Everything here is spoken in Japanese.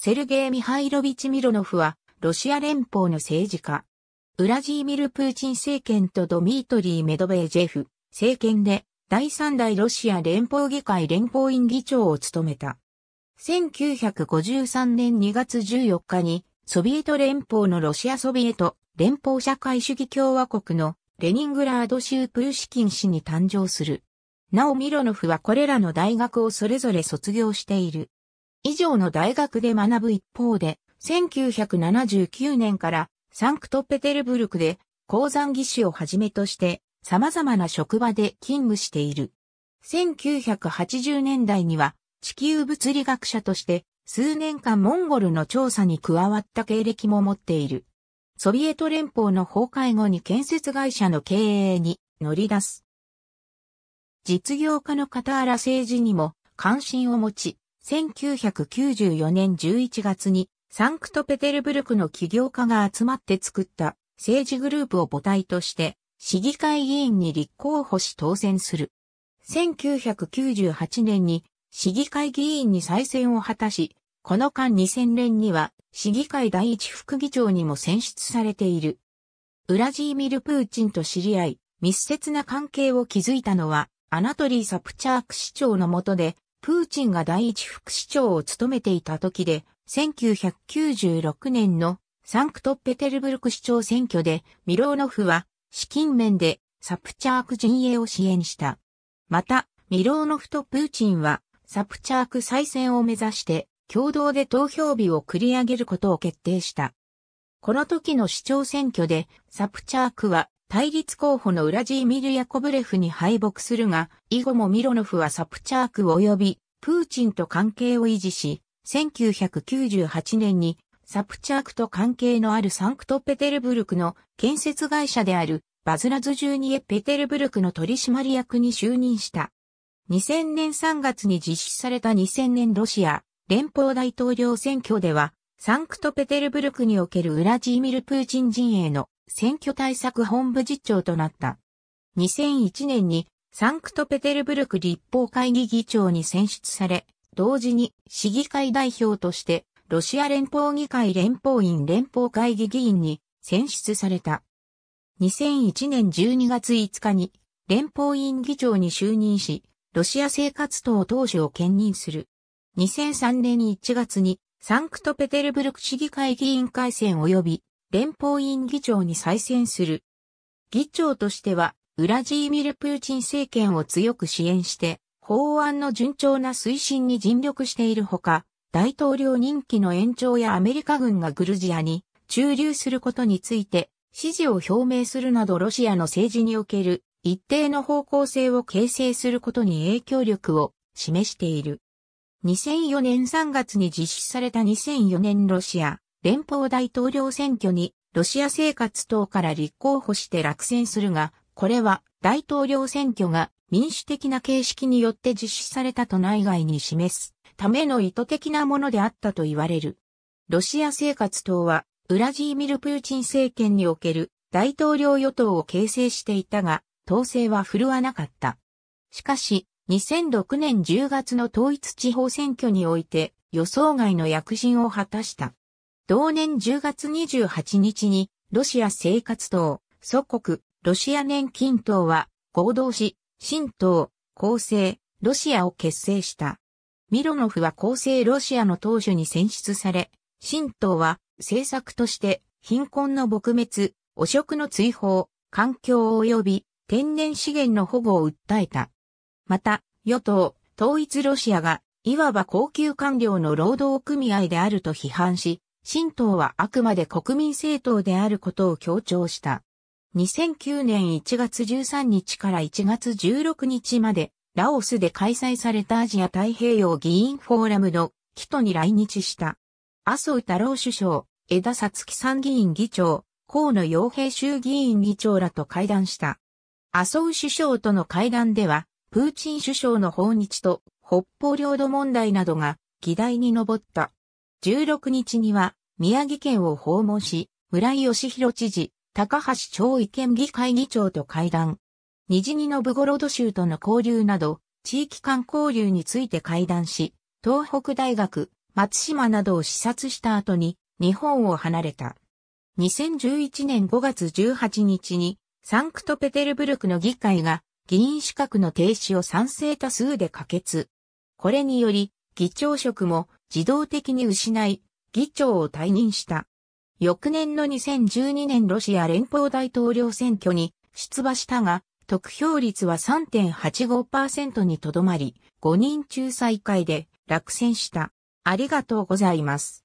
セルゲイ・ミハイロビチ・ミロノフは、ロシア連邦の政治家。ウラジーミル・プーチン政権とドミートリー・メドベージェフ政権で、第3代ロシア連邦議会連邦院議長を務めた。1953年2月14日に、ソビエト連邦のロシアソビエト連邦社会主義共和国のレニングラード州プルシキン市に誕生する。なおミロノフはこれらの大学をそれぞれ卒業している。以上の大学で学ぶ一方で、1979年からサンクトペテルブルクで鉱山技師をはじめとして様々な職場で勤務している。1980年代には地球物理学者として数年間モンゴルの調査に加わった経歴も持っている。ソビエト連邦の崩壊後に建設会社の経営に乗り出す。実業家の傍ら政治にも関心を持ち、1994年11月にサンクトペテルブルクの起業家が集まって作った政治グループを母体として市議会議員に立候補し当選する。1998年に市議会議員に再選を果たし、この間2000年には市議会第一副議長にも選出されている。ウラジーミル・プーチンと知り合い、密接な関係を築いたのはアナトリー・サプチャーク市長の下でプーチンが第一副市長を務めていた時で、1996年のサンクトペテルブルク市長選挙で、ミローノフは資金面でサプチャーク陣営を支援した。また、ミローノフとプーチンはサプチャーク再選を目指して共同で投票日を繰り上げることを決定した。この時の市長選挙でサプチャークは対立候補のウラジーミル・ヤコブレフに敗北するが、以後もミロノフはサプチャーク及びプーチンと関係を維持し、1998年にサプチャークと関係のあるサンクトペテルブルクの建設会社であるバズラズジューニエ・ペテルブルクの取締役に就任した。2000年3月に実施された2000年ロシア連邦大統領選挙では、サンクトペテルブルクにおけるウラジーミル・プーチン陣営の選挙対策本部次長となった。2001年にサンクトペテルブルク立法会議議長に選出され、同時に市議会代表としてロシア連邦議会連邦院連邦会議議員に選出された。2001年12月5日に連邦院議長に就任し、ロシア生活党党首を兼任する。2003年1月にサンクトペテルブルク市議会議員改選及び連邦院議長に再選する。議長としては、ウラジーミル・プーチン政権を強く支援して、法案の順調な推進に尽力しているほか、大統領任期の延長やアメリカ軍がグルジアに駐留することについて支持を表明するなどロシアの政治における一定の方向性を形成することに影響力を示している。2004年3月に実施された2004年ロシア連邦大統領選挙にロシア生活党から立候補して落選するが、これは大統領選挙が民主的な形式によって実施されたと内外に示すための意図的なものであったと言われる。ロシア生活党はウラジーミル・プーチン政権における大統領与党を形成していたが、統制は振るわなかった。しかし、2006年10月の統一地方選挙において予想外の躍進を果たした。同年10月28日に、ロシア生活党、祖国、ロシア年金党は、合同し、新党、公正、ロシアを結成した。ミロノフは公正ロシアの党首に選出され、新党は政策として貧困の撲滅、汚職の追放、環境及び天然資源の保護を訴えた。また、与党、統一ロシアが、いわば高級官僚の労働組合であると批判し、新党はあくまで国民政党であることを強調した。2009年1月13日から1月16日まで、ラオスで開催されたアジア太平洋議員フォーラムの基礎に来日した。麻生太郎首相、枝さつき参議院議長、河野洋平衆議院議長らと会談した。麻生首相との会談では、プーチン首相の訪日と北方領土問題などが議題に上った。16日には宮城県を訪問し、村井義弘知事、高橋町意見議会議長と会談。ニジニノブゴロド州との交流など、地域間交流について会談し、東北大学、松島などを視察した後に、日本を離れた。2011年5月18日に、サンクトペテルブルクの議会が、議員資格の停止を賛成多数で可決。これにより、議長職も自動的に失い、議長を退任した。翌年の2012年ロシア連邦大統領選挙に出馬したが、得票率は3.85%にとどまり、5人中最下位で落選した。ありがとうございます。